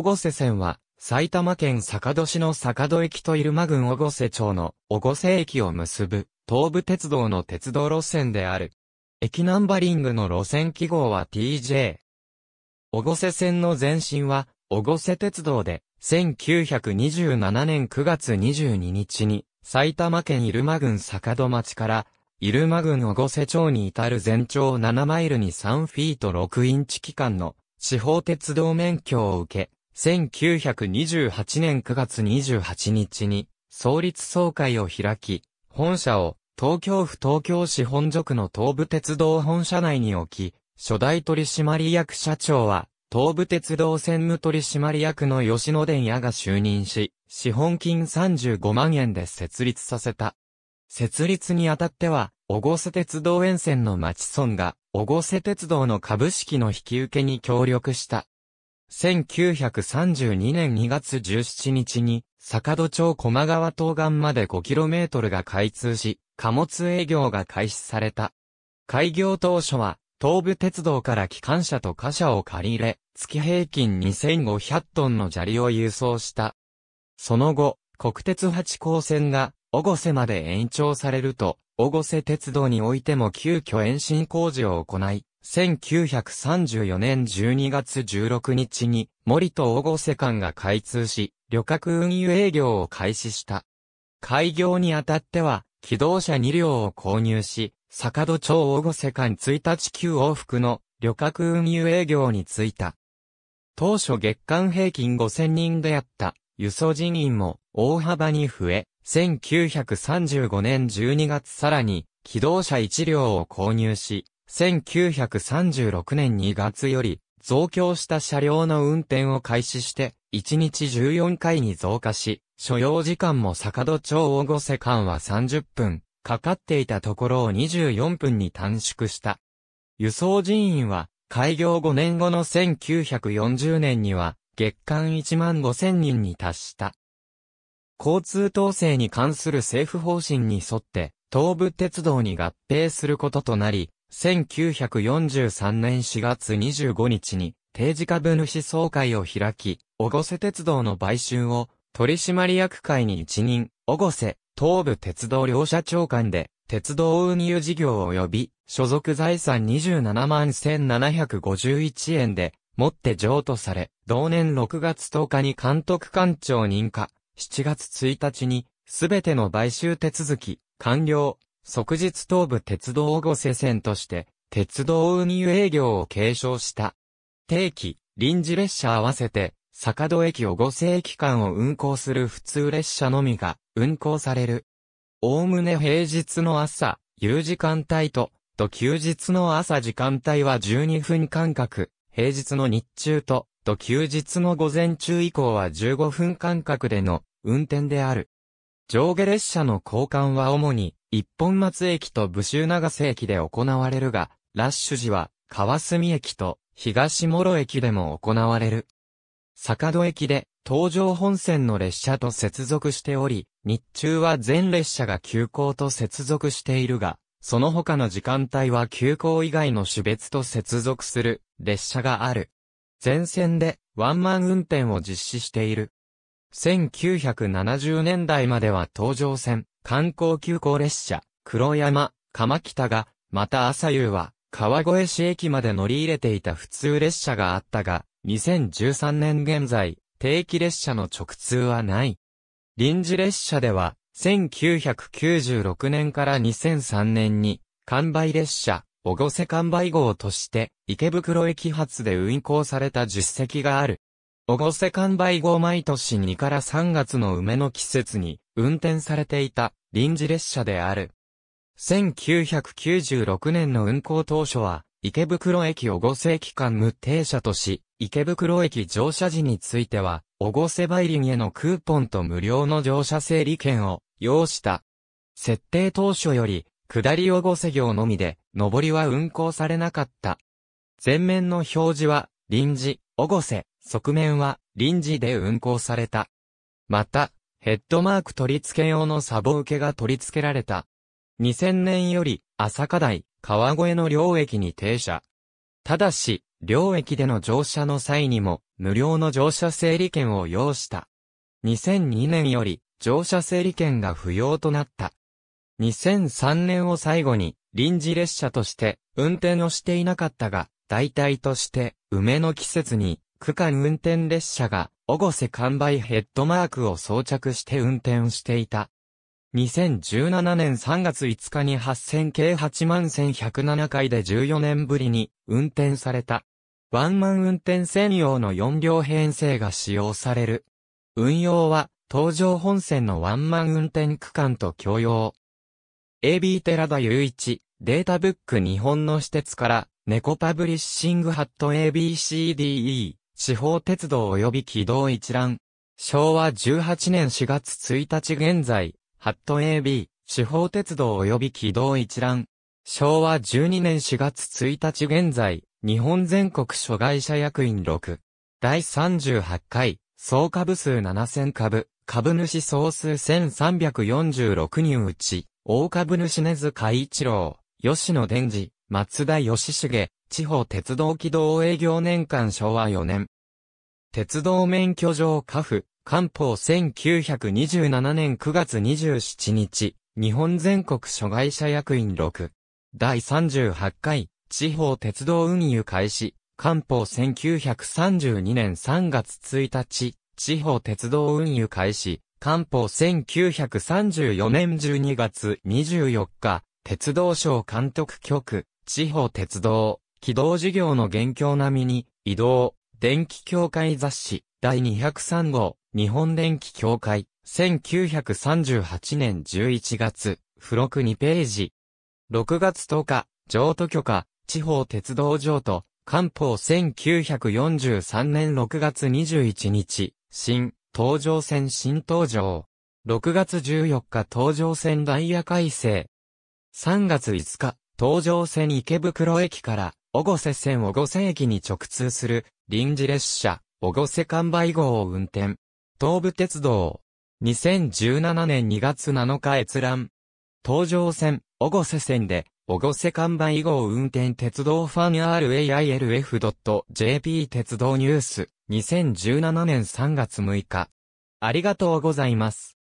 越瀬線は、埼玉県坂戸市の坂戸駅と入間郡越瀬町の越瀬駅を結ぶ、東武鉄道の鉄道路線である。駅ナンバリングの路線記号は TJ。越瀬線の前身は、越瀬鉄道で、1927年9月22日に、埼玉県入間郡坂戸町から、入間郡越瀬町に至る全長7マイルに3フィート6インチ期間の、地方鉄道免許を受け、1928年9月28日に創立総会を開き、本社を東京府東京市本所区の東武鉄道本社内に置き、初代取締役社長は東武鉄道専務取締役の吉野伝也が就任し、資本金35万円で設立させた。設立にあたっては、小せ鉄道沿線の町村が、小せ鉄道の株式の引き受けに協力した。1932年2月17日に、坂戸町駒川東岸まで 5km が開通し、貨物営業が開始された。開業当初は、東武鉄道から機関車と貨車を借り入れ、月平均2500トンの砂利を輸送した。その後、国鉄八高線が、小瀬まで延長されると、小瀬鉄道においても急遽延伸工事を行い、1934年12月16日に、森と大御瀬間が開通し、旅客運輸営業を開始した。開業にあたっては、機動車2両を購入し、坂戸町大御瀬間1日旧往復の旅客運輸営業に就いた。当初月間平均5000人であった輸送人員も大幅に増え、1935年12月さらに機動車1両を購入し、1936年2月より、増強した車両の運転を開始して、1日14回に増加し、所要時間も坂戸町大御瀬間は30分、かかっていたところを24分に短縮した。輸送人員は、開業5年後の1940年には、月間1万5千人に達した。交通統制に関する政府方針に沿って、東武鉄道に合併することとなり、1943年4月25日に定時株主総会を開き、小瀬鉄道の買収を取締役会に一任、小瀬東部鉄道両社長官で鉄道運輸事業及び所属財産27万1751円で持って譲渡され、同年6月10日に監督官庁認可、7月1日にすべての買収手続き完了、即日東部鉄道五瀬線として、鉄道運輸営業を継承した。定期、臨時列車合わせて、坂戸駅を五世駅間を運行する普通列車のみが運行される。おおむね平日の朝、夕時間帯と、と休日の朝時間帯は12分間隔、平日の日中と、と休日の午前中以降は15分間隔での運転である。上下列車の交換は主に一本松駅と武州長瀬駅で行われるが、ラッシュ時は、川澄駅と東諸駅でも行われる。坂戸駅で、東上本線の列車と接続しており、日中は全列車が急行と接続しているが、その他の時間帯は急行以外の種別と接続する列車がある。全線でワンマン運転を実施している。1970年代までは東上線、観光急行列車、黒山、鎌北が、また朝夕は、川越市駅まで乗り入れていた普通列車があったが、2013年現在、定期列車の直通はない。臨時列車では、1996年から2003年に、完売列車、おごせ完売号として、池袋駅発で運行された実績がある。おごせ完売号毎年2から3月の梅の季節に、運転されていた臨時列車である。1996年の運行当初は、池袋駅をごせ駅間無停車とし、池袋駅乗車時については、おごせ梅林へのクーポンと無料の乗車整理券を要した。設定当初より、下りおごせ行のみで、上りは運行されなかった。前面の表示は、臨時、おごせ、側面は、臨時で運行された。また、ヘッドマーク取り付け用のサボ受けが取り付けられた。2000年より、朝課題、川越の両駅に停車。ただし、両駅での乗車の際にも、無料の乗車整理券を要した。2002年より、乗車整理券が不要となった。2003年を最後に、臨時列車として、運転をしていなかったが、代替として、梅の季節に、区間運転列車が、オゴセ完売ヘッドマークを装着して運転していた。2017年3月5日に8000系81107回で14年ぶりに運転された。ワンマン運転専用の4両編成が使用される。運用は、東上本線のワンマン運転区間と共用。AB 寺田雄一、データブック日本の施設から、ネコパブリッシングハット ABCDE。地方鉄道及び軌道一覧。昭和18年4月1日現在、ハット AB、地方鉄道及び軌道一覧。昭和12年4月1日現在、日本全国諸外社役員6。第38回、総株数7000株、株主総数1346人うち、大株主根津海一郎、吉野伝次、松田義重、地方鉄道軌道営業年間昭和4年、鉄道免許状下付、官報1927年9月27日、日本全国諸外者役員6。第38回、地方鉄道運輸開始、官報1932年3月1日、地方鉄道運輸開始、官報1934年12月24日、鉄道省監督局、地方鉄道、起動事業の現況並みに、移動、電気協会雑誌、第203号、日本電気協会、1938年11月、付録2ページ。6月10日、譲渡許可、地方鉄道譲渡、官報1943年6月21日、新、東上線新登場。6月14日東上線ダイヤ改正。3月5日、東上線池袋駅から小越瀬線小越駅に直通する臨時列車、小越瀬完売号を運転。東武鉄道。2017年2月7日閲覧。東上線、小越瀬線で、小越瀬完売号運転鉄道ファン railf.jp 鉄道ニュース。2017年3月6日。ありがとうございます。